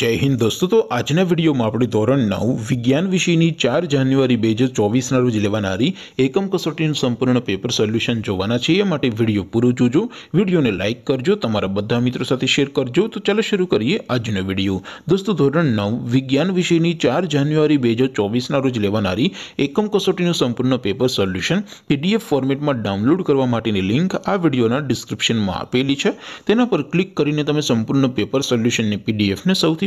जय हिंद दोस्तों तो आज ने वीडियो मा आपडी ધોરણ 9 વિજ્ઞાન વિષયની 4 જાન્યુઆરી 2024 ના રોજ લેવાણારી એકમ કસોટીનું સંપૂર્ણ પેપર સોલ્યુશન જોવાના છે એ માટે વિડિયો પૂરો જુજો વિડિયોને લાઈક કરજો તમારા બધા મિત્રો સાથે શેર કરજો તો ચલો શરૂ કરીએ આજનો વિડિયો दोस्तों ધોરણ 9 વિજ્ઞાન વિષયની 4 જાન્યુઆરી 2024 ના રોજ લેવાણારી એકમ કસોટીનું સંપૂર્ણ પેપર સોલ્યુશન પીડીએફ ફોર્મેટમાં ડાઉનલોડ કરવા માટેની લિંક આ વિડિયોના ડિસ્ક્રિપ્શનમાં આપેલી છે તેના પર ક્લિક કરીને તમે સંપૂર્ણ પેપર સોલ્યુશન ને પીડીએફ ને સવ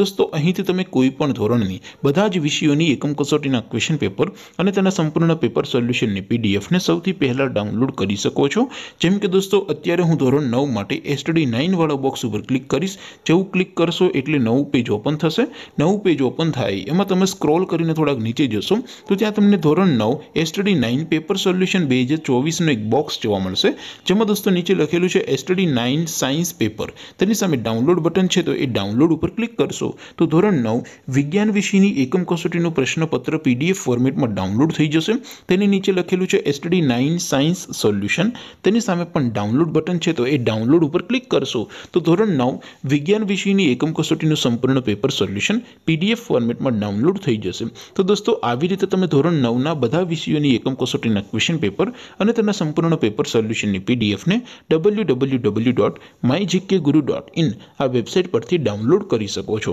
દોસ્તો અહીથી તમે કોઈપણ ધોરણની બધા જ વિષયોની એકમ કસોટીના ક્વેશ્ચન પેપર અને તેના સંપૂર્ણના પેપર સોલ્યુશનની પીડીએફ ને સૌથી પહેલા ડાઉનલોડ કરી શકો છો જેમ કે દોસ્તો અત્યારે હું ધોરણ 9 માટે સ્ટડી 9 વાળો બોક્સ ઉપર ક્લિક કરિસ જેવું ક્લિક કરશો એટલે નવું પેજ ઓપન થશે નવું પેજ ઓપન થાય એમાં તમે સ્ક્રોલ કરીને થોડાક નીચે જશો તો ત્યાં તમને ધોરણ 9 સ્ટડી 9 પેપર સોલ્યુશન 2024 નો એક બોક્સ જોવા મળશે જેમાં દોસ્તો નીચે લખેલું છે સ્ટડી 9 સાયન્સ પેપર તેની સામે ડાઉનલોડ બટન છે તો એ ડાઉનલોડ ઉપર ક્લિક કરશો તો ધોરણ 9 વિજ્ઞાન વિષયની એકમ કસોટીનું પ્રશ્નપત્ર પીડીએફ ફોર્મેટમાં ડાઉનલોડ થઈ જશે તેની નીચે લખેલું છે STD 9 સાયન્સ સોલ્યુશન તેની સામે પણ ડાઉનલોડ બટન છે તો એ ડાઉનલોડ ઉપર ક્લિક કરશો તો ધોરણ 9 વિજ્ઞાન વિષયની એકમ કસોટીનું સંપૂર્ણ પેપર સોલ્યુશન પીડીએફ ફોર્મેટમાં ડાઉનલોડ થઈ જશે તો દોસ્તો આવી રીતે તમે ધોરણ 9 ના બધા વિષયોની એકમ કસોટીના ક્વેશ્ચન પેપર અને તેના સંપૂર્ણના પેપર સોલ્યુશનની પીડીએફ ને www.mygkguru.in આ વેબસાઈટ પરથી ડાઉનલોડ કરી શકો છો